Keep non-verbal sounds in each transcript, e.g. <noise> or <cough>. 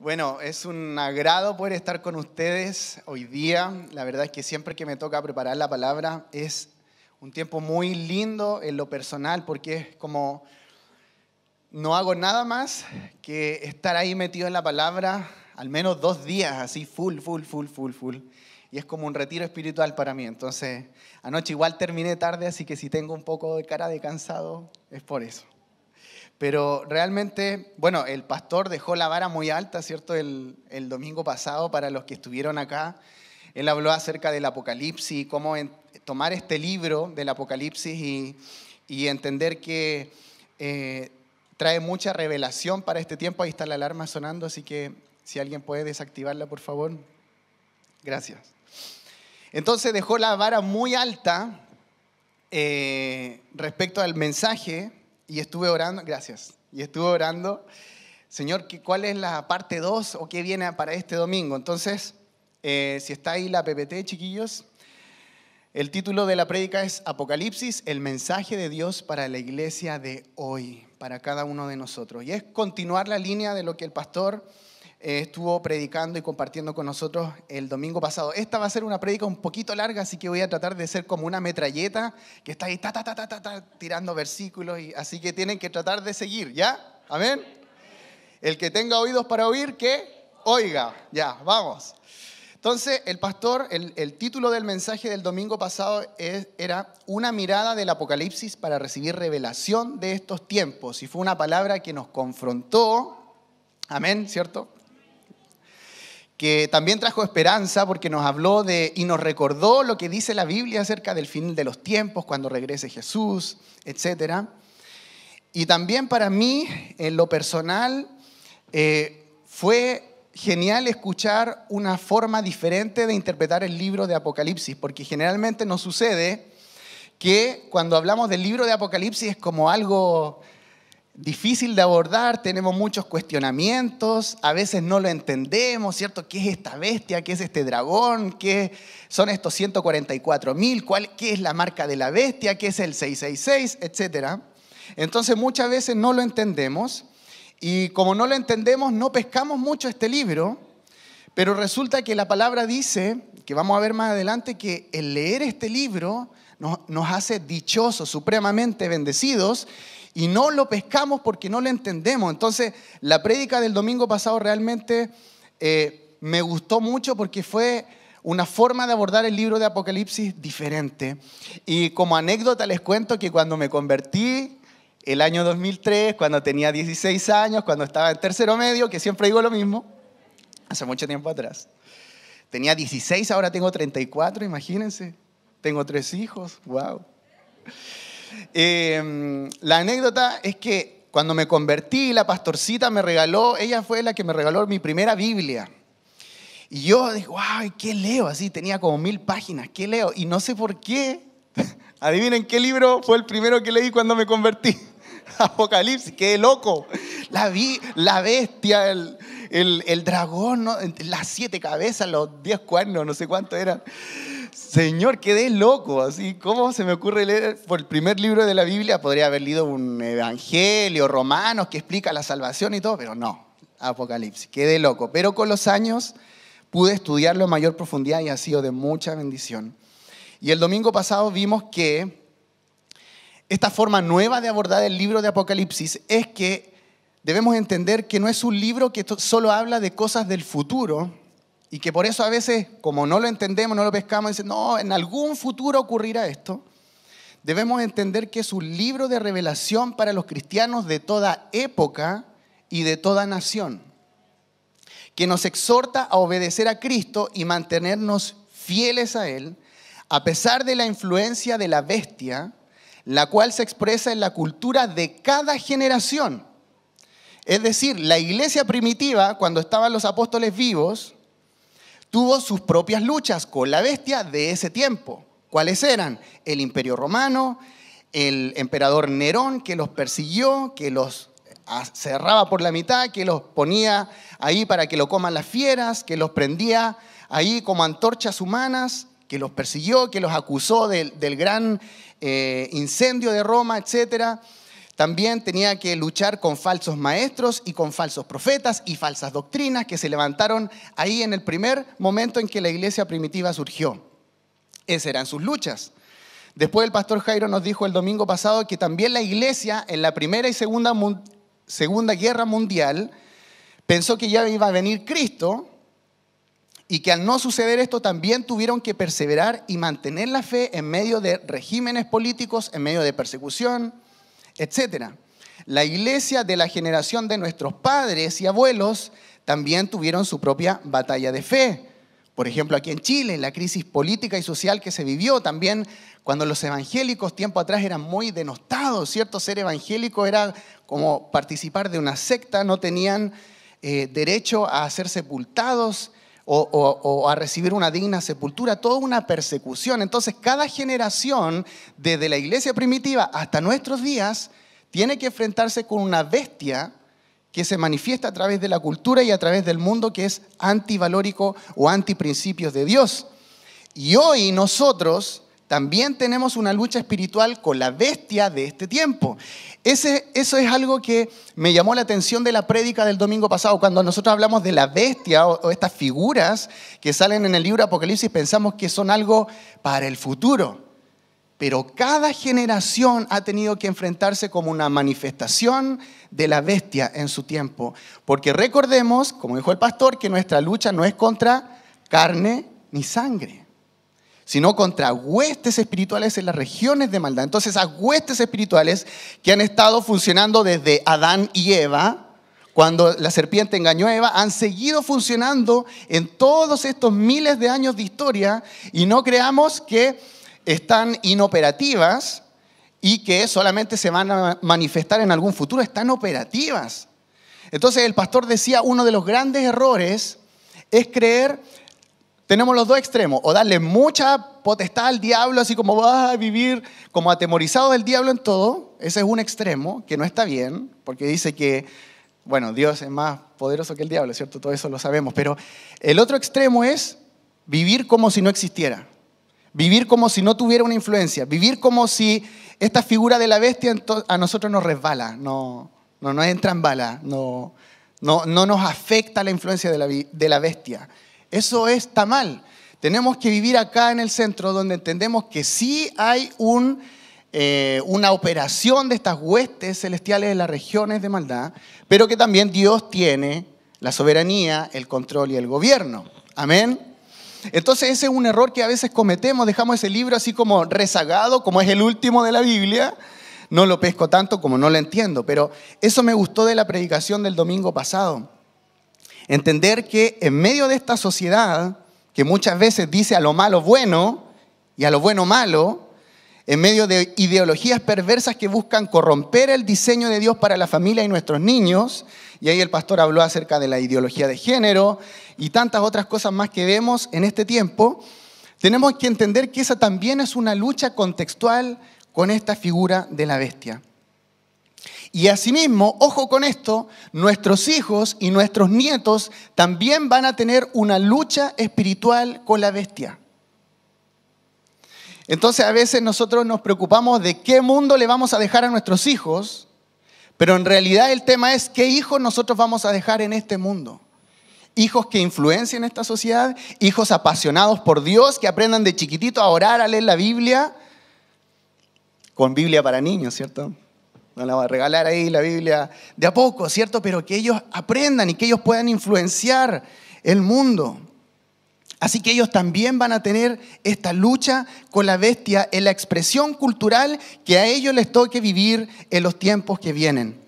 Bueno, es un agrado poder estar con ustedes hoy día. La verdad es que siempre que me toca preparar la palabra es un tiempo muy lindo en lo personal porque es como no hago nada más que estar ahí metido en la palabra al menos dos días, así full, full, full, full, full. Y es como un retiro espiritual para mí. Entonces, anoche igual terminé tarde, así que si tengo un poco de cara de cansado, es por eso. Pero realmente, bueno, el pastor dejó la vara muy alta, ¿cierto? El, domingo pasado para los que estuvieron acá. Él habló acerca del Apocalipsis, cómo tomar este libro del Apocalipsis y, entender que eh, trae mucha revelación para este tiempo. Ahí está la alarma sonando, así que si alguien puede desactivarla, por favor. Gracias. Entonces dejó la vara muy alta eh, respecto al mensaje y estuve orando, gracias, y estuve orando, Señor, ¿cuál es la parte 2 o qué viene para este domingo? Entonces, eh, si está ahí la PPT, chiquillos, el título de la prédica es Apocalipsis, el mensaje de Dios para la iglesia de hoy, para cada uno de nosotros. Y es continuar la línea de lo que el pastor eh, estuvo predicando y compartiendo con nosotros el domingo pasado. Esta va a ser una prédica un poquito larga, así que voy a tratar de ser como una metralleta que está ahí tirando versículos, y, así que tienen que tratar de seguir, ¿ya? Amén. El que tenga oídos para oír, que oiga. Ya, vamos. Entonces, el pastor, el, título del mensaje del domingo pasado era Una mirada del Apocalipsis para recibir revelación de estos tiempos. Y fue una palabra que nos confrontó, amén, ¿cierto? que también trajo esperanza porque nos habló de y nos recordó lo que dice la Biblia acerca del fin de los tiempos, cuando regrese Jesús, etc. Y también para mí, en lo personal, eh, fue genial escuchar una forma diferente de interpretar el libro de Apocalipsis, porque generalmente nos sucede que cuando hablamos del libro de Apocalipsis es como algo difícil de abordar, tenemos muchos cuestionamientos, a veces no lo entendemos, ¿cierto? ¿Qué es esta bestia? ¿Qué es este dragón? ¿Qué son estos 144.000? mil? ¿Qué es la marca de la bestia? ¿Qué es el 666? Etcétera. Entonces muchas veces no lo entendemos y como no lo entendemos no pescamos mucho este libro, pero resulta que la palabra dice, que vamos a ver más adelante, que el leer este libro nos, nos hace dichosos, supremamente bendecidos y no lo pescamos porque no lo entendemos. Entonces, la prédica del domingo pasado realmente eh, me gustó mucho porque fue una forma de abordar el libro de Apocalipsis diferente. Y como anécdota les cuento que cuando me convertí el año 2003, cuando tenía 16 años, cuando estaba en tercero medio, que siempre digo lo mismo, hace mucho tiempo atrás. Tenía 16, ahora tengo 34, imagínense. Tengo tres hijos, wow. Em, la anécdota es que cuando me convertí, la pastorcita me regaló, ella fue la que me regaló mi primera Biblia. Y yo dije, wow, ¿qué leo? Así tenía como mil páginas, ¿qué leo? Y no sé por qué. <laughs> Adivinen qué libro fue el primero que leí cuando me convertí. <laughs> Apocalipsis, qué loco. La, vi, la bestia, el, dragón, las siete cabezas, los diez cuernos, no sé cuánto eran. Señor, quedé loco, así, ¿cómo se me ocurre leer por el primer libro de la Biblia? Podría haber leído un evangelio, romanos, que explica la salvación y todo, pero no, Apocalipsis, quedé loco. Pero con los años pude estudiarlo en mayor profundidad y ha sido de mucha bendición. Y el domingo pasado vimos que esta forma nueva de abordar el libro de Apocalipsis es que debemos entender que no es un libro que solo habla de cosas del futuro, y que por eso a veces, como no lo entendemos, no lo pescamos, dicen, no, en algún futuro ocurrirá esto. Debemos entender que es un libro de revelación para los cristianos de toda época y de toda nación, que nos exhorta a obedecer a Cristo y mantenernos fieles a Él, a pesar de la influencia de la bestia, la cual se expresa en la cultura de cada generación. Es decir, la iglesia primitiva, cuando estaban los apóstoles vivos, tuvo sus propias luchas con la bestia de ese tiempo. ¿Cuáles eran? El imperio romano, el emperador Nerón que los persiguió, que los ah, cerraba por la mitad, que los ponía ahí para que lo coman las fieras, que los prendía ahí como antorchas humanas, que los persiguió, que los acusó del, gran eh, incendio de Roma, etcétera también tenía que luchar con falsos maestros y con falsos profetas y falsas doctrinas que se levantaron ahí en el primer momento en que la iglesia primitiva surgió. Esas eran sus luchas. Después el pastor Jairo nos dijo el domingo pasado que también la iglesia en la primera y segunda, segunda guerra mundial pensó que ya iba a venir Cristo y que al no suceder esto también tuvieron que perseverar y mantener la fe en medio de regímenes políticos, en medio de persecución, etcétera. La iglesia de la generación de nuestros padres y abuelos también tuvieron su propia batalla de fe. Por ejemplo, aquí en Chile, la crisis política y social que se vivió también cuando los evangélicos tiempo atrás eran muy denostados, ¿cierto? Ser evangélico era como participar de una secta, no tenían eh, derecho a ser sepultados o, a recibir una digna sepultura, toda una persecución. Entonces cada generación, desde la iglesia primitiva hasta nuestros días, tiene que enfrentarse con una bestia que se manifiesta a través de la cultura y a través del mundo que es antivalórico o antiprincipios de Dios. Y hoy nosotros también tenemos una lucha espiritual con la bestia de este tiempo. Ese, eso es algo que me llamó la atención de la prédica del domingo pasado. Cuando nosotros hablamos de la bestia o, o estas figuras que salen en el libro Apocalipsis, pensamos que son algo para el futuro. Pero cada generación ha tenido que enfrentarse como una manifestación de la bestia en su tiempo. Porque recordemos, como dijo el pastor, que nuestra lucha no es contra carne ni sangre sino contra huestes espirituales en las regiones de maldad. Entonces, esas huestes espirituales que han estado funcionando desde Adán y Eva, cuando la serpiente engañó a Eva, han seguido funcionando en todos estos miles de años de historia y no creamos que están inoperativas y que solamente se van a manifestar en algún futuro, están operativas. Entonces el pastor decía, uno de los grandes errores es creer tenemos los dos extremos, o darle mucha potestad al diablo, así como vas a vivir como atemorizado del diablo en todo, ese es un extremo que no está bien, porque dice que, bueno, Dios es más poderoso que el diablo, ¿cierto? Todo eso lo sabemos, pero el otro extremo es vivir como si no existiera, vivir como si no tuviera una influencia, vivir como si esta figura de la bestia a nosotros nos resbala, no, no nos entra en bala, no, no, nos afecta la influencia de la, de la bestia. Eso está mal. Tenemos que vivir acá en el centro donde entendemos que sí hay eh, una operación de estas huestes celestiales de las regiones de maldad, pero que también Dios tiene la soberanía, el control y el gobierno. Amén. Entonces ese es un error que a veces cometemos, dejamos ese libro así como rezagado, como es el último de la Biblia. No lo pesco tanto como no lo entiendo, pero eso me gustó de la predicación del domingo pasado Entender que en medio de esta sociedad, que muchas veces dice a lo malo bueno y a lo bueno malo, en medio de ideologías perversas que buscan corromper el diseño de Dios para la familia y nuestros niños, y ahí el pastor habló acerca de la ideología de género y tantas otras cosas más que vemos en este tiempo, tenemos que entender que esa también es una lucha contextual con esta figura de la bestia. Y asimismo, ojo con esto, nuestros hijos y nuestros nietos también van a tener una lucha espiritual con la bestia. Entonces a veces nosotros nos preocupamos de qué mundo le vamos a dejar a nuestros hijos, pero en realidad el tema es qué hijos nosotros vamos a dejar en este mundo. Hijos que influencien esta sociedad, hijos apasionados por Dios, que aprendan de chiquitito a orar, a leer la Biblia, con Biblia para niños, ¿cierto? No va a regalar ahí la Biblia de a poco, ¿cierto? Pero que ellos aprendan y que ellos puedan influenciar el mundo. Así que ellos también van a tener esta lucha con la bestia en la expresión cultural que a ellos les toque vivir en los tiempos que vienen.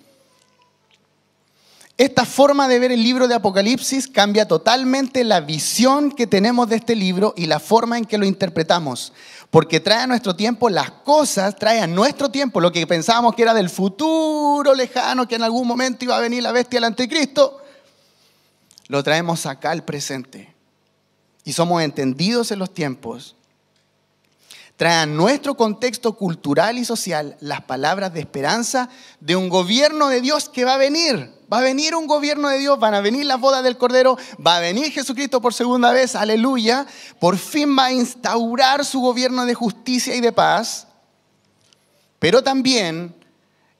Esta forma de ver el libro de Apocalipsis cambia totalmente la visión que tenemos de este libro y la forma en que lo interpretamos. Porque trae a nuestro tiempo las cosas, trae a nuestro tiempo lo que pensábamos que era del futuro lejano, que en algún momento iba a venir la bestia del anticristo, lo traemos acá al presente. Y somos entendidos en los tiempos trae a nuestro contexto cultural y social las palabras de esperanza de un gobierno de Dios que va a venir. Va a venir un gobierno de Dios, van a venir las bodas del Cordero, va a venir Jesucristo por segunda vez, aleluya. Por fin va a instaurar su gobierno de justicia y de paz. Pero también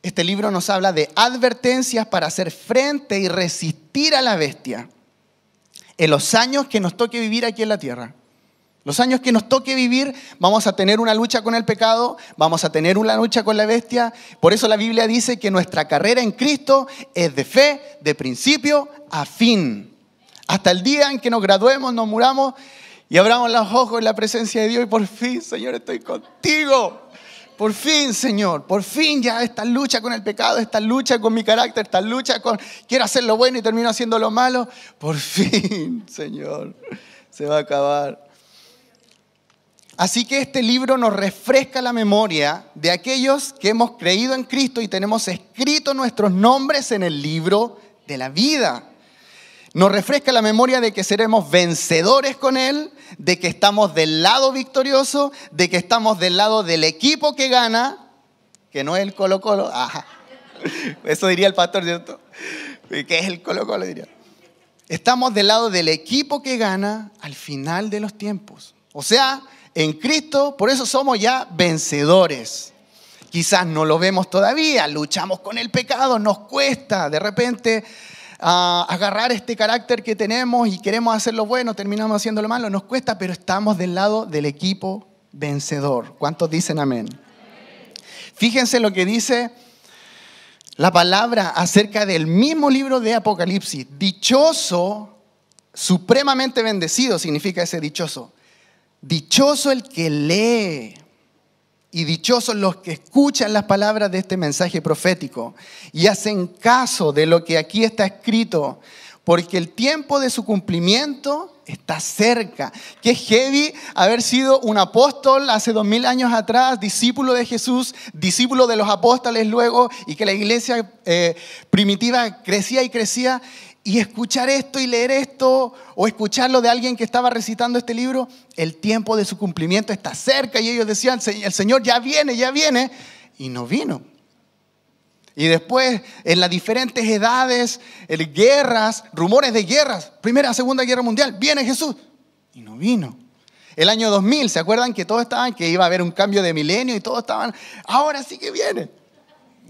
este libro nos habla de advertencias para hacer frente y resistir a la bestia en los años que nos toque vivir aquí en la tierra. Los años que nos toque vivir, vamos a tener una lucha con el pecado, vamos a tener una lucha con la bestia. Por eso la Biblia dice que nuestra carrera en Cristo es de fe, de principio a fin. Hasta el día en que nos graduemos, nos muramos y abramos los ojos en la presencia de Dios y por fin, Señor, estoy contigo. Por fin, Señor, por fin ya esta lucha con el pecado, esta lucha con mi carácter, esta lucha con quiero hacer lo bueno y termino haciendo lo malo, por <laughs> fin, Señor, se va a acabar. Así que este libro nos refresca la memoria de aquellos que hemos creído en Cristo y tenemos escritos nuestros nombres en el libro de la vida. Nos refresca la memoria de que seremos vencedores con Él, de que estamos del lado victorioso, de que estamos del lado del equipo que gana, que no es el Colo Colo. Eso diría el pastor, ¿cierto? Que es el Colo Colo, diría. Estamos del lado del equipo que gana al final de los tiempos. O sea, en Cristo, por eso somos ya vencedores. Quizás no lo vemos todavía, luchamos con el pecado, nos cuesta de repente ah, agarrar este carácter que tenemos y queremos hacer lo bueno, terminamos haciendo lo malo, nos cuesta, pero estamos del lado del equipo vencedor. ¿Cuántos dicen amén? Fíjense lo que dice la palabra acerca del mismo libro de Apocalipsis. Dichoso, supremamente bendecido significa ese dichoso. Dichoso el que lee y dichosos los que escuchan las palabras de este mensaje profético y hacen caso de lo que aquí está escrito, porque el tiempo de su cumplimiento está cerca. Qué heavy haber sido un apóstol hace dos mil años atrás, discípulo de Jesús, discípulo de los apóstoles luego, y que la iglesia eh, primitiva crecía y crecía y escuchar esto y leer esto, o escucharlo de alguien que estaba recitando este libro, el tiempo de su cumplimiento está cerca y ellos decían, el Señor ya viene, ya viene, y no vino. Y después, en las diferentes edades, guerras, rumores de guerras, Primera, Segunda Guerra Mundial, viene Jesús, y no vino. El año 2000, ¿se acuerdan que todos estaban, que iba a haber un cambio de milenio y todos estaban, ahora sí que viene?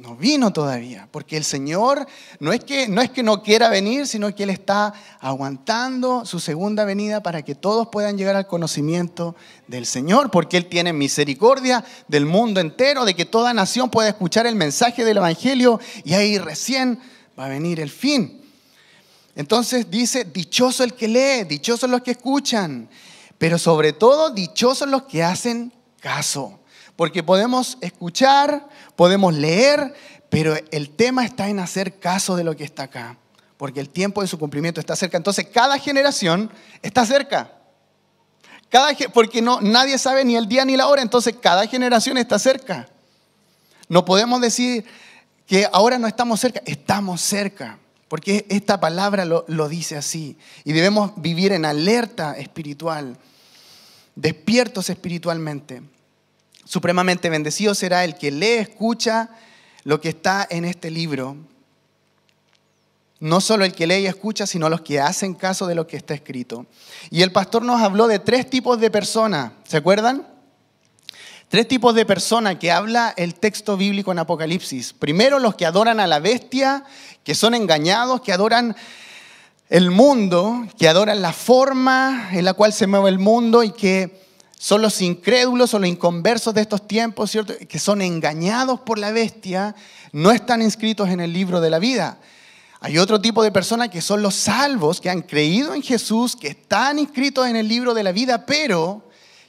no vino todavía, porque el Señor no es, que, no es que no quiera venir, sino que Él está aguantando su segunda venida para que todos puedan llegar al conocimiento del Señor, porque Él tiene misericordia del mundo entero, de que toda nación pueda escuchar el mensaje del Evangelio y ahí recién va a venir el fin. Entonces dice, dichoso el que lee, dichosos los que escuchan, pero sobre todo dichosos los que hacen caso. Porque podemos escuchar, podemos leer, pero el tema está en hacer caso de lo que está acá. Porque el tiempo de su cumplimiento está cerca. Entonces cada generación está cerca. Cada, porque no, nadie sabe ni el día ni la hora, entonces cada generación está cerca. No podemos decir que ahora no estamos cerca, estamos cerca, porque esta palabra lo, lo dice así. Y debemos vivir en alerta espiritual, despiertos espiritualmente. Supremamente bendecido será el que lee, escucha lo que está en este libro. No solo el que lee y escucha, sino los que hacen caso de lo que está escrito. Y el pastor nos habló de tres tipos de personas, ¿se acuerdan? Tres tipos de personas que habla el texto bíblico en Apocalipsis. Primero, los que adoran a la bestia, que son engañados, que adoran el mundo, que adoran la forma en la cual se mueve el mundo y que son los incrédulos, o los inconversos de estos tiempos, ¿cierto? Que son engañados por la bestia, no están inscritos en el libro de la vida. Hay otro tipo de personas que son los salvos, que han creído en Jesús, que están inscritos en el libro de la vida, pero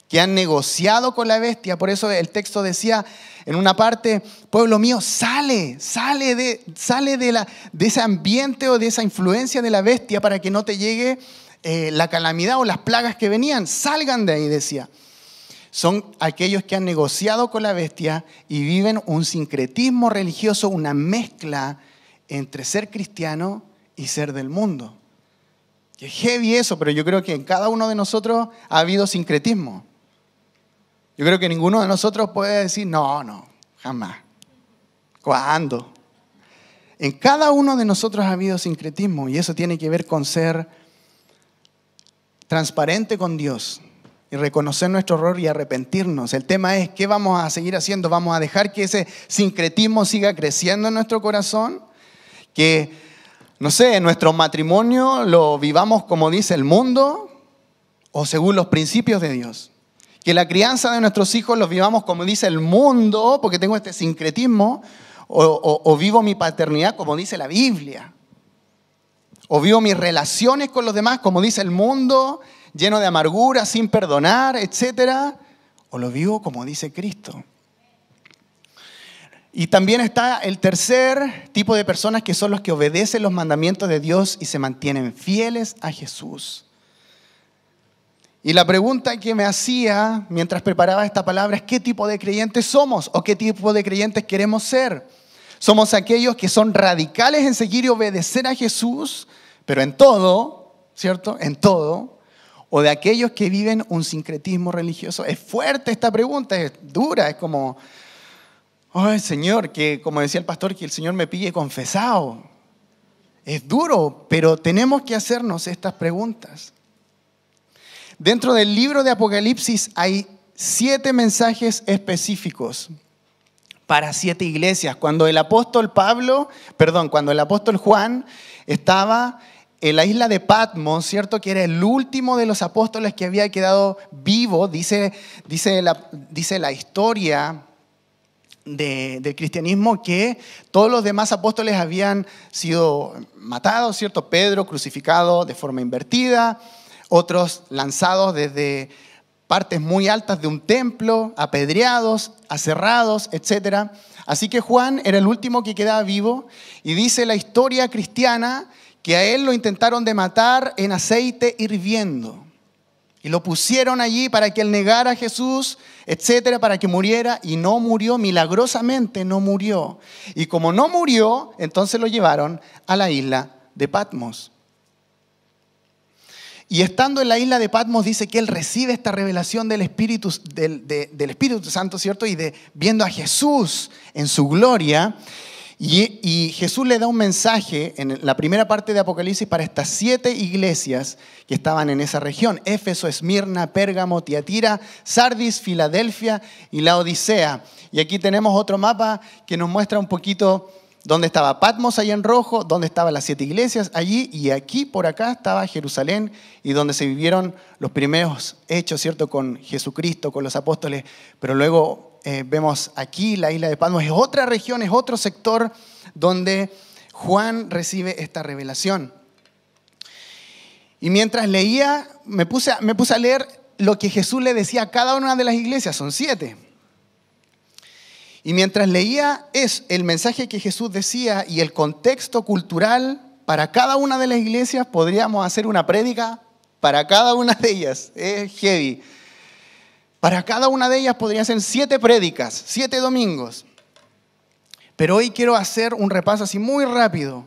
que han negociado con la bestia. Por eso el texto decía en una parte, pueblo mío, sale, sale de, sale de, la, de ese ambiente o de esa influencia de la bestia para que no te llegue eh, la calamidad o las plagas que venían. Salgan de ahí, decía. Son aquellos que han negociado con la bestia y viven un sincretismo religioso, una mezcla entre ser cristiano y ser del mundo. Qué heavy eso, pero yo creo que en cada uno de nosotros ha habido sincretismo. Yo creo que ninguno de nosotros puede decir, no, no, jamás. ¿Cuándo? En cada uno de nosotros ha habido sincretismo y eso tiene que ver con ser transparente con Dios y reconocer nuestro error y arrepentirnos. El tema es qué vamos a seguir haciendo. ¿Vamos a dejar que ese sincretismo siga creciendo en nuestro corazón? Que, no sé, nuestro matrimonio lo vivamos como dice el mundo o según los principios de Dios. Que la crianza de nuestros hijos los vivamos como dice el mundo, porque tengo este sincretismo, o, o vivo mi paternidad como dice la Biblia o vivo mis relaciones con los demás, como dice el mundo, lleno de amargura, sin perdonar, etc. O lo vivo como dice Cristo. Y también está el tercer tipo de personas que son los que obedecen los mandamientos de Dios y se mantienen fieles a Jesús. Y la pregunta que me hacía mientras preparaba esta palabra es qué tipo de creyentes somos o qué tipo de creyentes queremos ser. Somos aquellos que son radicales en seguir y obedecer a Jesús pero en todo, ¿cierto? En todo, o de aquellos que viven un sincretismo religioso. Es fuerte esta pregunta, es dura, es como, ay Señor, que como decía el pastor, que el Señor me pille confesado. Es duro, pero tenemos que hacernos estas preguntas. Dentro del libro de Apocalipsis hay siete mensajes específicos para siete iglesias. Cuando el apóstol Pablo, perdón, cuando el apóstol Juan estaba en la isla de Patmos, ¿cierto? Que era el último de los apóstoles que había quedado vivo, dice, dice, la, dice la historia del cristianismo que todos los demás apóstoles habían sido matados, ¿cierto? Pedro crucificado de forma invertida, otros lanzados desde partes muy altas de un templo, apedreados, aserrados, etc. Así que Juan era el último que quedaba vivo y dice la historia cristiana que a él lo intentaron de matar en aceite hirviendo. Y lo pusieron allí para que él negara a Jesús, etcétera, para que muriera. Y no murió, milagrosamente no murió. Y como no murió, entonces lo llevaron a la isla de Patmos. Y estando en la isla de Patmos dice que él recibe esta revelación del Espíritu, del, Espíritu Santo, ¿cierto? Y viendo a Jesús en su gloria. Y, Jesús le da un mensaje en la primera parte de Apocalipsis para estas siete iglesias que estaban en esa región. Éfeso, Esmirna, Pérgamo, Tiatira, Sardis, Filadelfia y la Odisea. Y aquí tenemos otro mapa que nos muestra un poquito donde estaba Patmos allá en rojo, donde estaban las siete iglesias allí y aquí por acá estaba Jerusalén y donde se vivieron los primeros hechos, ¿cierto? Con Jesucristo, con los apóstoles, pero luego eh, vemos aquí la isla de Patmos, es otra región, es otro sector donde Juan recibe esta revelación. Y mientras leía, me puse a leer lo que Jesús le decía a cada una de las iglesias, son siete. Y mientras leía es el mensaje que Jesús decía y el contexto cultural para cada una de las iglesias, podríamos hacer una prédica para cada una de ellas. Es heavy. Para cada una de ellas podrían ser siete prédicas, siete domingos. Pero hoy quiero hacer un repaso así muy rápido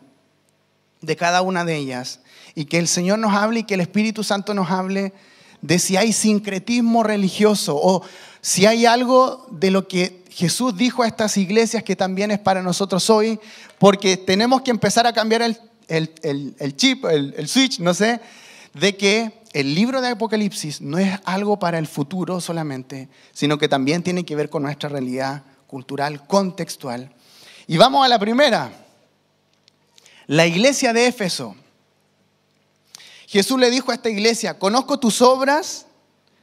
de cada una de ellas y que el Señor nos hable y que el Espíritu Santo nos hable de si hay sincretismo religioso o si hay algo de lo que Jesús dijo a estas iglesias que también es para nosotros hoy, porque tenemos que empezar a cambiar el, chip, el switch, no sé, de que el libro de Apocalipsis no es algo para el futuro solamente, sino que también tiene que ver con nuestra realidad cultural, contextual. Y vamos a la primera, la iglesia de Éfeso. Jesús le dijo a esta iglesia, conozco tus obras,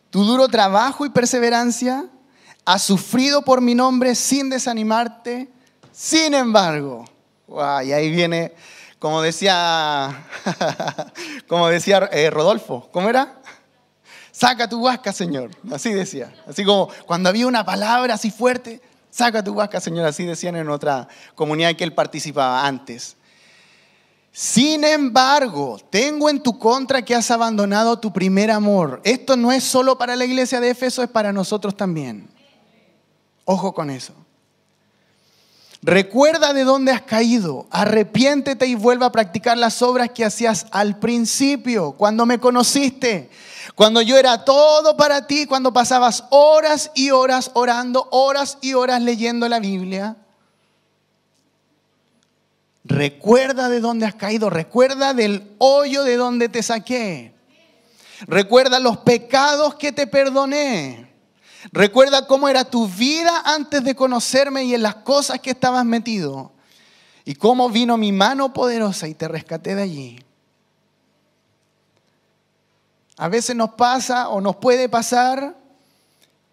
tu duro trabajo y perseverancia, has sufrido por mi nombre sin desanimarte, sin embargo. y ahí viene, como decía, <laughs> como decía eh, Rodolfo, ¿cómo era? Saca tu huasca, Señor. Así decía. Así como cuando había una palabra así fuerte, saca tu huasca, Señor. Así decían en otra comunidad en que él participaba antes. Sin embargo, tengo en tu contra que has abandonado tu primer amor. Esto no es solo para la iglesia de Éfeso, es para nosotros también. Ojo con eso. Recuerda de dónde has caído, arrepiéntete y vuelva a practicar las obras que hacías al principio, cuando me conociste, cuando yo era todo para ti, cuando pasabas horas y horas orando, horas y horas leyendo la Biblia. Recuerda de dónde has caído, recuerda del hoyo de donde te saqué, recuerda los pecados que te perdoné. Recuerda cómo era tu vida antes de conocerme y en las cosas que estabas metido. Y cómo vino mi mano poderosa y te rescaté de allí. A veces nos pasa o nos puede pasar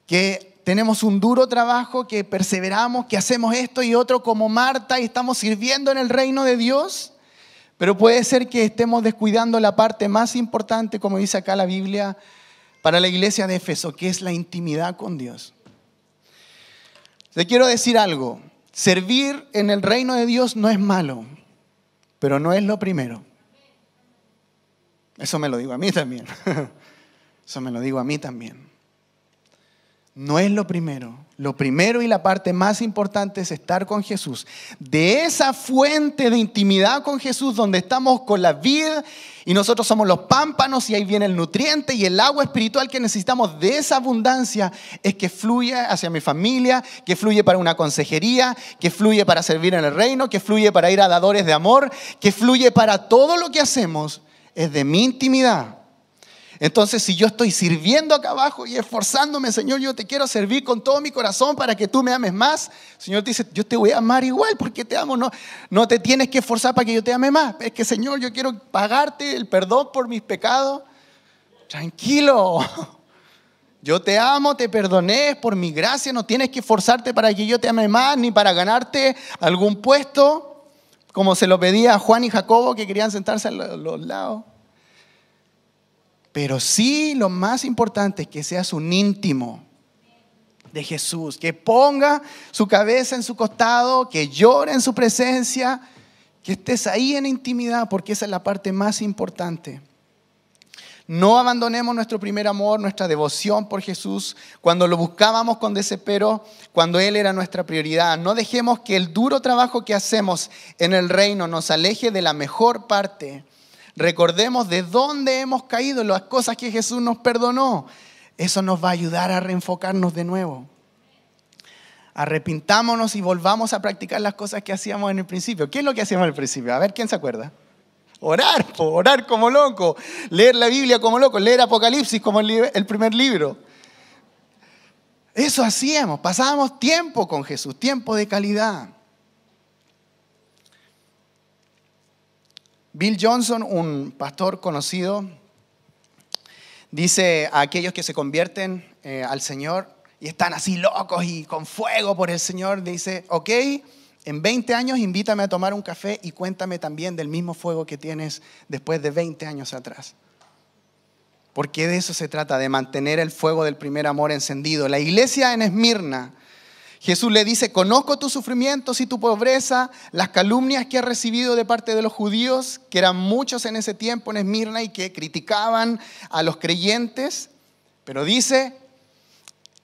que tenemos un duro trabajo, que perseveramos, que hacemos esto y otro como Marta y estamos sirviendo en el reino de Dios, pero puede ser que estemos descuidando la parte más importante, como dice acá la Biblia, para la iglesia de Éfeso, que es la intimidad con Dios. Te quiero decir algo, servir en el reino de Dios no es malo, pero no es lo primero. Eso me lo digo a mí también. <laughs> Eso me lo digo a mí también no es lo primero. Lo primero y la parte más importante es estar con Jesús. De esa fuente de intimidad con Jesús, donde estamos con la vida y nosotros somos los pámpanos y ahí viene el nutriente y el agua espiritual que necesitamos, de esa abundancia es que fluye hacia mi familia, que fluye para una consejería, que fluye para servir en el reino, que fluye para ir a dadores de amor, que fluye para todo lo que hacemos, es de mi intimidad entonces, si yo estoy sirviendo acá abajo y esforzándome, Señor, yo te quiero servir con todo mi corazón para que tú me ames más, Señor dice, yo te voy a amar igual porque te amo, no, no te tienes que esforzar para que yo te ame más. Es que, Señor, yo quiero pagarte el perdón por mis pecados. Tranquilo. <laughs> Yo te amo, te perdoné por mi gracia, no tienes que esforzarte para que yo te ame más ni para ganarte algún puesto, como se lo pedía Juan y Jacobo que querían sentarse a los lados. Pero sí, lo más importante, es que seas un íntimo de Jesús, que ponga su cabeza en su costado, que llore en su presencia, que estés ahí en intimidad, porque esa es la parte más importante. No abandonemos nuestro primer amor, nuestra devoción por Jesús, cuando lo buscábamos con desespero, cuando Él era nuestra prioridad. No dejemos que el duro trabajo que hacemos en el reino nos aleje de la mejor parte Recordemos de dónde hemos caído, las cosas que Jesús nos perdonó. Eso nos va a ayudar a reenfocarnos de nuevo. Arrepintámonos y volvamos a practicar las cosas que hacíamos en el principio. ¿Qué es lo que hacíamos el principio? A ver, ¿quién se acuerda? Orar, orar como loco, leer la Biblia como loco, leer Apocalipsis como el primer libro. Eso hacíamos, pasábamos tiempo con Jesús, tiempo de calidad. Bill Johnson, un pastor conocido, dice a aquellos que se convierten eh, al Señor y están así locos y con fuego por el Señor, dice, ok, en 20 años invítame a tomar un café y cuéntame también del mismo fuego que tienes después de 20 años atrás. Porque de eso se trata, de mantener el fuego del primer amor encendido. La iglesia en Esmirna Jesús le dice, conozco tus sufrimientos y tu pobreza, las calumnias que has recibido de parte de los judíos, que eran muchos en ese tiempo en Esmirna y que criticaban a los creyentes, pero dice,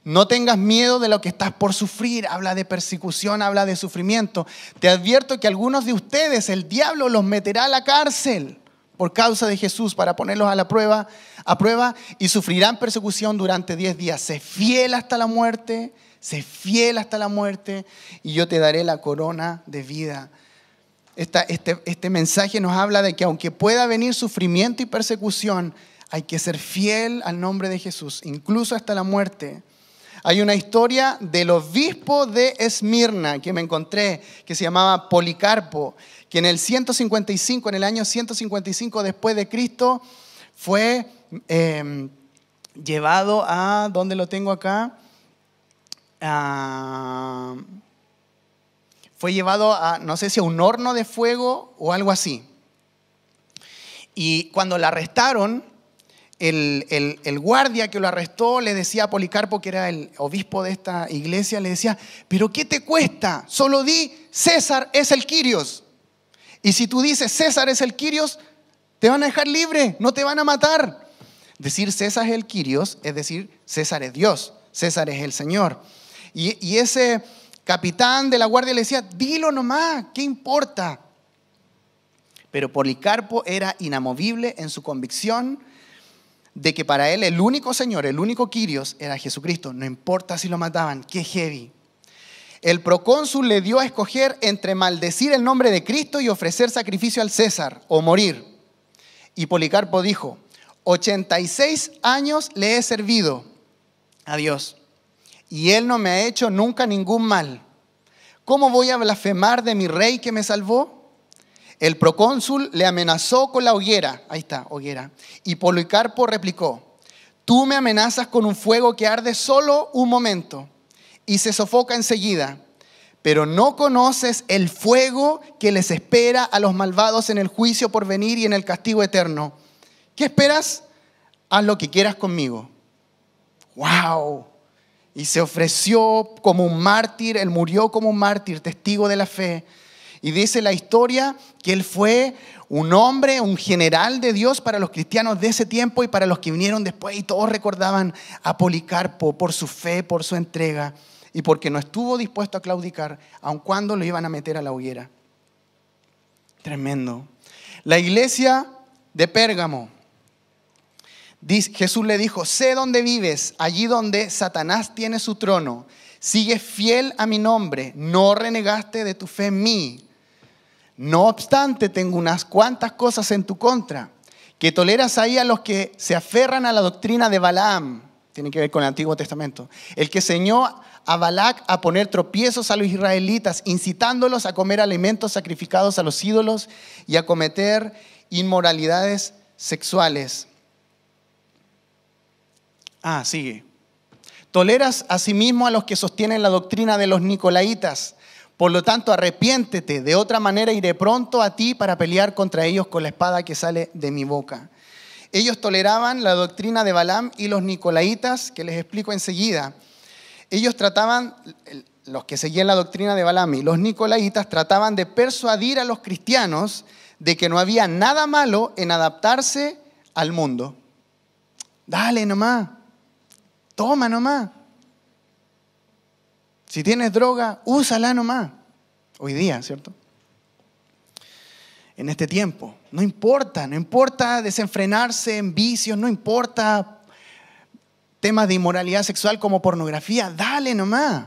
no tengas miedo de lo que estás por sufrir, habla de persecución, habla de sufrimiento. Te advierto que algunos de ustedes el diablo los meterá a la cárcel por causa de Jesús para ponerlos a la prueba, a prueba y sufrirán persecución durante 10 días. Sé fiel hasta la muerte Sé fiel hasta la muerte y yo te daré la corona de vida. Este, este, mensaje nos habla de que aunque pueda venir sufrimiento y persecución, hay que ser fiel al nombre de Jesús, incluso hasta la muerte. Hay una historia del obispo de Esmirna que me encontré, que se llamaba Policarpo, que en el 155, en el año 155 después de Cristo, fue eh, llevado a, donde lo tengo acá? fue llevado a, no sé si a un horno de fuego o algo así. Y cuando la arrestaron, el, el, guardia que lo arrestó le decía a Policarpo, que era el obispo de esta iglesia, le decía, pero ¿qué te cuesta? Solo di, César es el Quirios. Y si tú dices, César es el Quirios, te van a dejar libre, no te van a matar. Decir César es el Quirios es decir, César es Dios, César es el Señor. Y, ese capitán de la guardia le decía, dilo nomás, ¿qué importa? Pero Policarpo era inamovible en su convicción de que para él el único Señor, el único Quirios era Jesucristo. No importa si lo mataban, qué heavy. El procónsul le dio a escoger entre maldecir el nombre de Cristo y ofrecer sacrificio al César o morir. Y Policarpo dijo, 86 años le he servido a Dios y él no me ha hecho nunca ningún mal. ¿Cómo voy a blasfemar de mi rey que me salvó? El procónsul le amenazó con la hoguera, ahí está, hoguera, y Policarpo replicó, tú me amenazas con un fuego que arde solo un momento y se sofoca enseguida, pero no conoces el fuego que les espera a los malvados en el juicio por venir y en el castigo eterno. ¿Qué esperas? Haz lo que quieras conmigo. ¡Wow! y se ofreció como un mártir, él murió como un mártir, testigo de la fe. Y dice la historia que él fue un hombre, un general de Dios para los cristianos de ese tiempo y para los que vinieron después. Y todos recordaban a Policarpo por su fe, por su entrega y porque no estuvo dispuesto a claudicar, aun cuando lo iban a meter a la hoguera. Tremendo. La iglesia de Pérgamo Jesús le dijo, sé dónde vives, allí donde Satanás tiene su trono. Sigue fiel a mi nombre, no renegaste de tu fe en mí. No obstante, tengo unas cuantas cosas en tu contra, que toleras ahí a los que se aferran a la doctrina de Balaam, tiene que ver con el Antiguo Testamento, el que señó a Balac a poner tropiezos a los israelitas, incitándolos a comer alimentos sacrificados a los ídolos y a cometer inmoralidades sexuales. Ah, sigue. Toleras asimismo a los que sostienen la doctrina de los nicolaitas. Por lo tanto, arrepiéntete, de otra manera iré pronto a ti para pelear contra ellos con la espada que sale de mi boca. Ellos toleraban la doctrina de Balaam y los nicolaitas, que les explico enseguida. Ellos trataban, los que seguían la doctrina de Balaam y los nicolaitas, trataban de persuadir a los cristianos de que no había nada malo en adaptarse al mundo. Dale nomás, Toma nomás. Si tienes droga, úsala nomás. Hoy día, ¿cierto? En este tiempo. No importa, no importa desenfrenarse en vicios, no importa temas de inmoralidad sexual como pornografía. Dale nomás.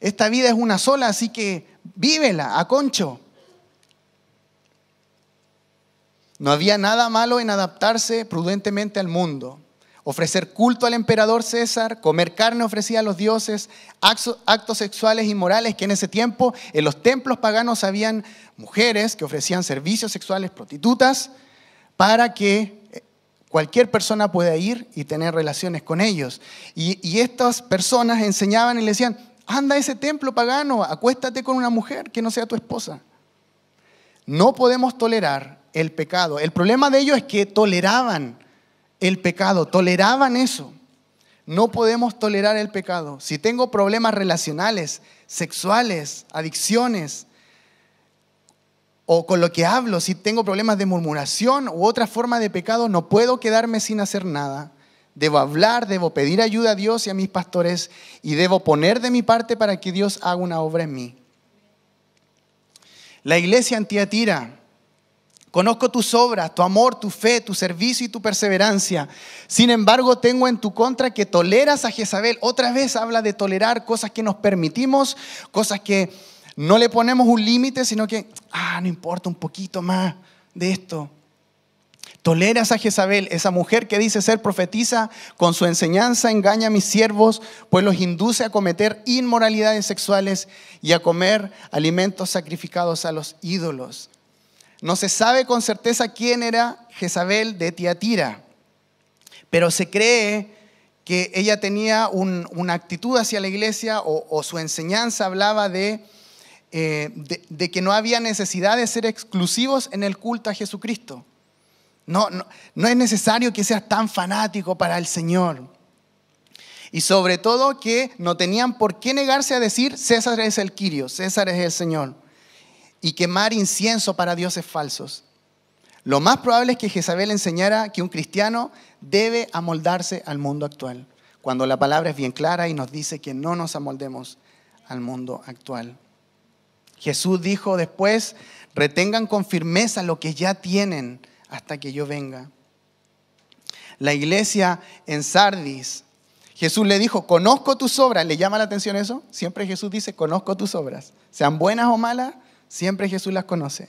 Esta vida es una sola, así que vívela a concho. No había nada malo en adaptarse prudentemente al mundo ofrecer culto al emperador César, comer carne ofrecida a los dioses, actos sexuales morales que en ese tiempo en los templos paganos habían mujeres que ofrecían servicios sexuales, prostitutas, para que eh, cualquier persona pueda ir y tener relaciones con ellos. Y, y estas personas enseñaban y le decían, anda a ese templo pagano, acuéstate con una mujer que no sea tu esposa. No podemos tolerar el pecado. El problema de ellos es que toleraban el pecado, toleraban eso. No podemos tolerar el pecado. Si tengo problemas relacionales, sexuales, adicciones, o con lo que hablo, si tengo problemas de murmuración u otra forma de pecado, no puedo quedarme sin hacer nada. Debo hablar, debo pedir ayuda a Dios y a mis pastores y debo poner de mi parte para que Dios haga una obra en mí. La iglesia antiatira tira. Conozco tus obras, tu amor, tu fe, tu servicio y tu perseverancia. Sin embargo, tengo en tu contra que toleras a Jezabel. Otra vez habla de tolerar cosas que nos permitimos, cosas que no le ponemos un límite, sino que, ah, no importa un poquito más de esto. Toleras a Jezabel, esa mujer que dice ser profetiza, con su enseñanza engaña a mis siervos, pues los induce a cometer inmoralidades sexuales y a comer alimentos sacrificados a los ídolos. No se sabe con certeza quién era Jezabel de Tiatira, pero se cree que ella tenía una actitud hacia la iglesia o, su enseñanza hablaba eh, de, que no había necesidad de ser exclusivos en el culto a Jesucristo. No, no es necesario que seas tan fanático para el Señor. Y sobre todo que no tenían por qué negarse a decir, César es el Quirio, César es el Señor y quemar incienso para dioses falsos. Lo más probable es que Jezabel enseñara que un cristiano debe amoldarse al mundo actual, cuando la palabra es bien clara y nos dice que no nos amoldemos al mundo actual. Jesús dijo después, retengan con firmeza lo que ya tienen hasta que yo venga. La iglesia en Sardis, Jesús le dijo, conozco tus obras, ¿le llama la atención eso? Siempre Jesús dice, conozco tus obras, sean buenas o malas, Siempre Jesús las conoce.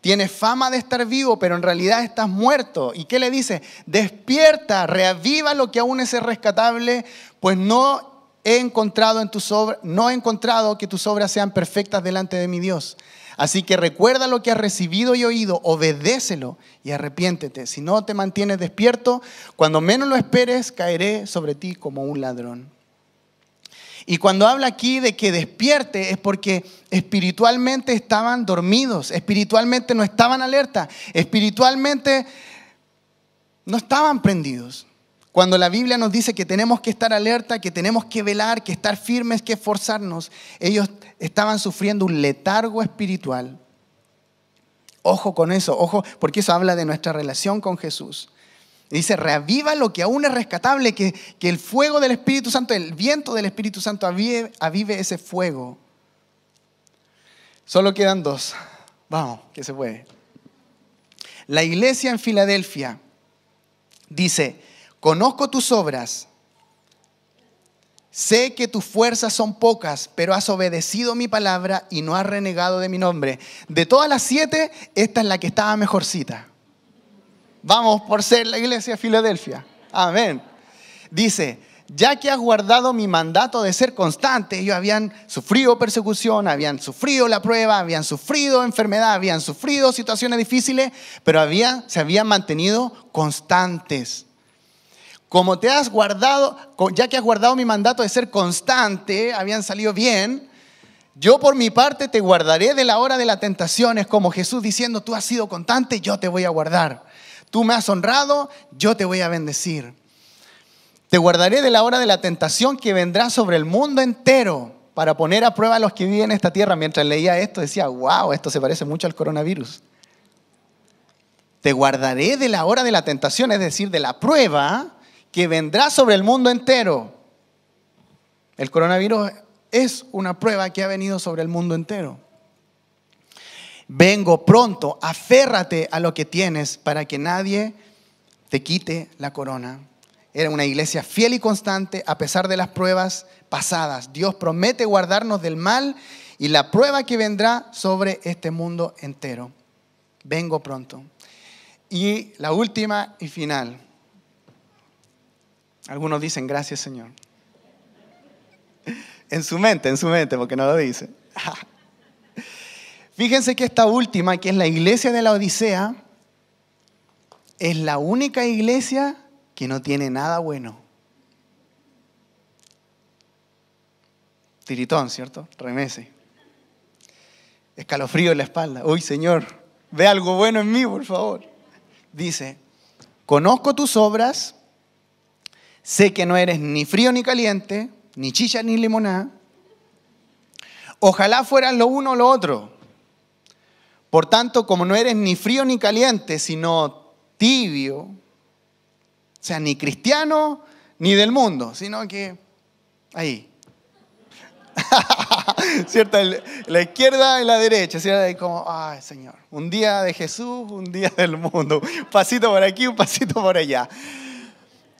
Tienes fama de estar vivo, pero en realidad estás muerto. ¿Y qué le dice? Despierta, reaviva lo que aún es rescatable, pues no he encontrado en tus no he encontrado que tus obras sean perfectas delante de mi Dios. Así que recuerda lo que has recibido y oído, obedécelo y arrepiéntete. Si no te mantienes despierto, cuando menos lo esperes, caeré sobre ti como un ladrón. Y cuando habla aquí de que despierte es porque espiritualmente estaban dormidos, espiritualmente no estaban alerta, espiritualmente no estaban prendidos. Cuando la Biblia nos dice que tenemos que estar alerta, que tenemos que velar, que estar firmes, que esforzarnos, ellos estaban sufriendo un letargo espiritual. Ojo con eso, ojo, porque eso habla de nuestra relación con Jesús dice, reaviva lo que aún es rescatable, que, el fuego del Espíritu Santo, el viento del Espíritu Santo avive, avive ese fuego. Solo quedan dos. Vamos, que se puede. La iglesia en Filadelfia dice, conozco tus obras, sé que tus fuerzas son pocas, pero has obedecido mi palabra y no has renegado de mi nombre. De todas las siete, esta es la que estaba mejorcita. Vamos por ser la iglesia de Filadelfia. Amén. Dice, ya que has guardado mi mandato de ser constante, ellos habían sufrido persecución, habían sufrido la prueba, habían sufrido enfermedad, habían sufrido situaciones difíciles, pero había, se habían mantenido constantes. Como te has guardado, ya que has guardado mi mandato de ser constante, habían salido bien, yo por mi parte te guardaré de la hora de la tentación, es como Jesús diciendo, tú has sido constante, yo te voy a guardar. Tú me has honrado, yo te voy a bendecir. Te guardaré de la hora de la tentación que vendrá sobre el mundo entero para poner a prueba a los que viven en esta tierra. Mientras leía esto decía, wow, esto se parece mucho al coronavirus. Te guardaré de la hora de la tentación, es decir, de la prueba que vendrá sobre el mundo entero. El coronavirus es una prueba que ha venido sobre el mundo entero vengo pronto, aférrate a lo que tienes para que nadie te quite la corona. Era una iglesia fiel y constante a pesar de las pruebas pasadas. Dios promete guardarnos del mal y la prueba que vendrá sobre este mundo entero. Vengo pronto. Y la última y final. Algunos dicen gracias Señor. <laughs> En su mente, en su mente, porque no lo dice. <laughs> Fíjense que esta última, que es la iglesia de la Odisea, es la única iglesia que no tiene nada bueno. Tiritón, ¿cierto? Remese. Escalofrío en la espalda. Uy, Señor, ve algo bueno en mí, por favor. Dice, conozco tus obras, sé que no eres ni frío ni caliente, ni chicha ni limonada. Ojalá fueran lo uno o lo otro por tanto, como no eres ni frío ni caliente, sino tibio, o sea, ni cristiano ni del mundo, sino que ahí. <laughs> ¿Cierto? La izquierda y la derecha, ¿cierto? Y como, ay, Señor, un día de Jesús, un día del mundo, un pasito por aquí, un pasito por allá.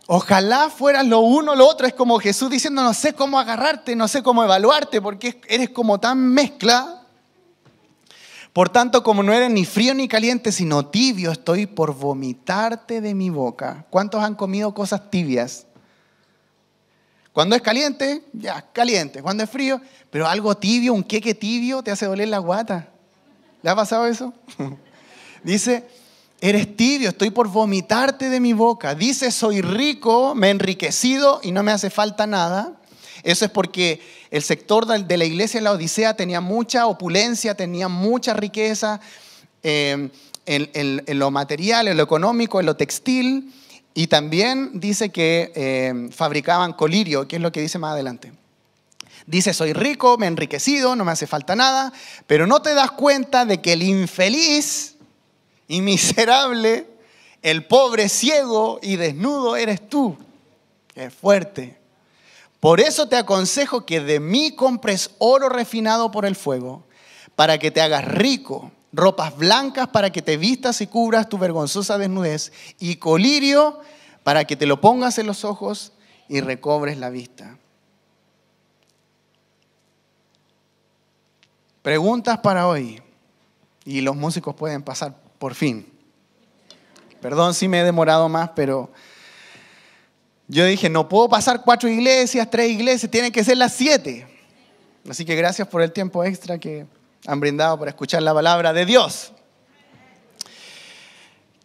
Ojalá fueras lo uno, lo otro. Es como Jesús diciendo, no sé cómo agarrarte, no sé cómo evaluarte, porque eres como tan mezcla por tanto, como no eres ni frío ni caliente, sino tibio, estoy por vomitarte de mi boca. ¿Cuántos han comido cosas tibias? Cuando es caliente, ya, caliente. Cuando es frío, pero algo tibio, un queque tibio, te hace doler la guata. ¿Le ha pasado eso? <laughs> Dice, eres tibio, estoy por vomitarte de mi boca. Dice, soy rico, me he enriquecido y no me hace falta nada. Eso es porque el sector de la iglesia en la Odisea tenía mucha opulencia, tenía mucha riqueza eh, en, lo material, en lo económico, en lo textil. Y también dice que eh, fabricaban colirio, que es lo que dice más adelante. Dice, soy rico, me he enriquecido, no me hace falta nada, pero no te das cuenta de que el infeliz y miserable, el pobre ciego y desnudo eres tú. Es fuerte. Por eso te aconsejo que de mí compres oro refinado por el fuego, para que te hagas rico, ropas blancas para que te vistas y cubras tu vergonzosa desnudez, y colirio para que te lo pongas en los ojos y recobres la vista. Preguntas para hoy. Y los músicos pueden pasar, por fin. Perdón si me he demorado más, pero... Yo dije, no puedo pasar cuatro iglesias, tres iglesias, tienen que ser las siete. Así que gracias por el tiempo extra que han brindado para escuchar la palabra de Dios.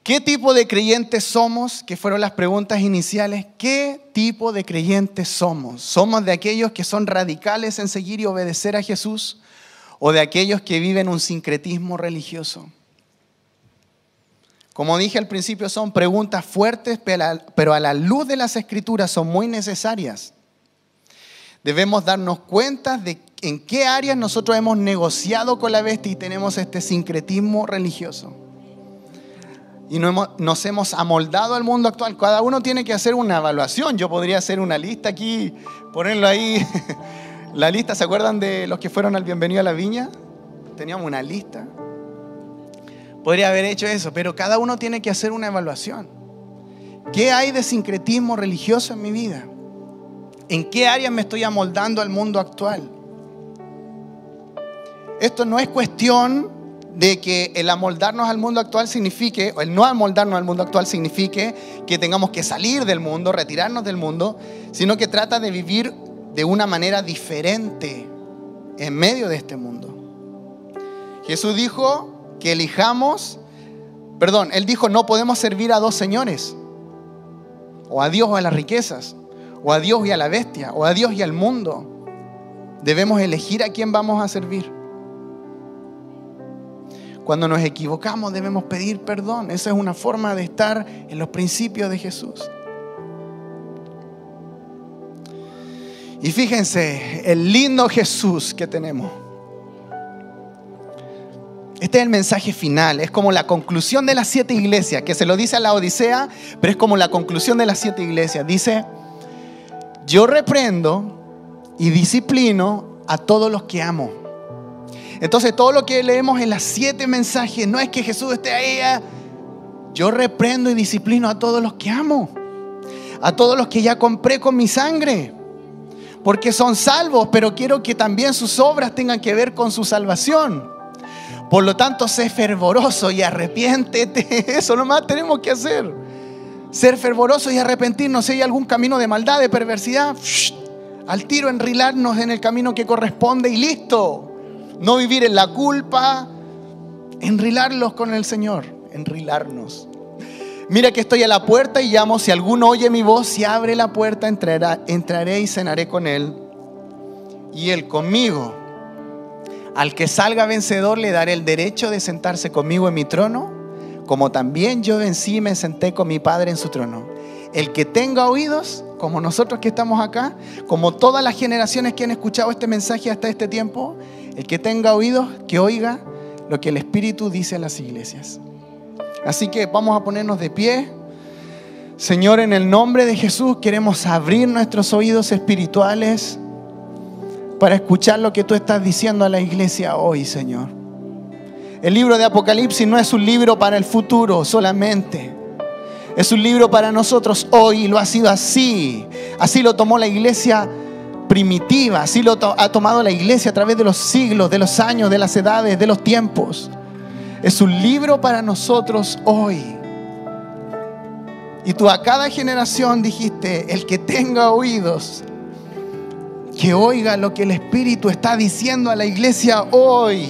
¿Qué tipo de creyentes somos? Que fueron las preguntas iniciales. ¿Qué tipo de creyentes somos? ¿Somos de aquellos que son radicales en seguir y obedecer a Jesús? ¿O de aquellos que viven un sincretismo religioso? Como dije al principio, son preguntas fuertes, pero a la luz de las escrituras son muy necesarias. Debemos darnos cuenta de en qué áreas nosotros hemos negociado con la bestia y tenemos este sincretismo religioso. Y nos hemos amoldado al mundo actual. Cada uno tiene que hacer una evaluación. Yo podría hacer una lista aquí, ponerlo ahí. <laughs> La lista, ¿se acuerdan de los que fueron al Bienvenido a la Viña? Teníamos una lista. Podría haber hecho eso, pero cada uno tiene que hacer una evaluación. ¿Qué hay de sincretismo religioso en mi vida? ¿En qué áreas me estoy amoldando al mundo actual? Esto no es cuestión de que el amoldarnos al mundo actual signifique, o el no amoldarnos al mundo actual signifique que tengamos que salir del mundo, retirarnos del mundo, sino que trata de vivir de una manera diferente en medio de este mundo. Jesús dijo, que elijamos, perdón, él dijo, no podemos servir a dos señores, o a Dios o a las riquezas, o a Dios y a la bestia, o a Dios y al mundo. Debemos elegir a quién vamos a servir. Cuando nos equivocamos debemos pedir perdón. Esa es una forma de estar en los principios de Jesús. Y fíjense, el lindo Jesús que tenemos. Este es el mensaje final, es como la conclusión de las siete iglesias, que se lo dice a la Odisea, pero es como la conclusión de las siete iglesias. Dice, yo reprendo y disciplino a todos los que amo. Entonces todo lo que leemos en las siete mensajes no es que Jesús esté ahí. Ah, yo reprendo y disciplino a todos los que amo, a todos los que ya compré con mi sangre, porque son salvos, pero quiero que también sus obras tengan que ver con su salvación. Por lo tanto, sé fervoroso y arrepiéntete. <laughs> Eso lo más tenemos que hacer. Ser fervoroso y arrepentirnos si hay algún camino de maldad, de perversidad. al tiro, enrilarnos en el camino que corresponde y listo. No vivir en la culpa. Enrilarlos con el Señor. Enrilarnos. Mira que estoy a la puerta y llamo. Si alguno oye mi voz y si abre la puerta, entraré y cenaré con él. Y él conmigo. Al que salga vencedor le daré el derecho de sentarse conmigo en mi trono, como también yo vencí y me senté con mi Padre en su trono. El que tenga oídos, como nosotros que estamos acá, como todas las generaciones que han escuchado este mensaje hasta este tiempo, el que tenga oídos, que oiga lo que el Espíritu dice a las iglesias. Así que vamos a ponernos de pie. Señor, en el nombre de Jesús queremos abrir nuestros oídos espirituales para escuchar lo que tú estás diciendo a la iglesia hoy, Señor. El libro de Apocalipsis no es un libro para el futuro solamente. Es un libro para nosotros hoy y lo ha sido así. Así lo tomó la iglesia primitiva, así lo ha tomado la iglesia a través de los siglos, de los años, de las edades, de los tiempos. Es un libro para nosotros hoy. Y tú a cada generación dijiste, el que tenga oídos, que oiga lo que el Espíritu está diciendo a la iglesia hoy.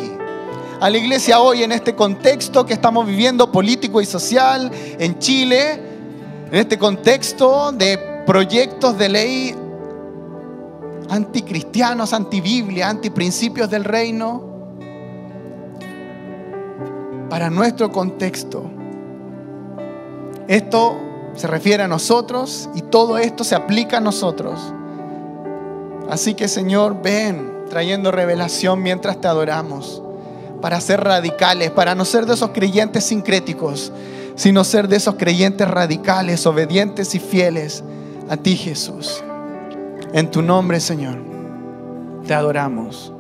A la iglesia hoy en este contexto que estamos viviendo político y social en Chile, en este contexto de proyectos de ley anticristianos, antibiblia, antiprincipios del reino, para nuestro contexto. Esto se refiere a nosotros y todo esto se aplica a nosotros. Así que Señor, ven trayendo revelación mientras te adoramos, para ser radicales, para no ser de esos creyentes sincréticos, sino ser de esos creyentes radicales, obedientes y fieles a ti Jesús. En tu nombre, Señor, te adoramos.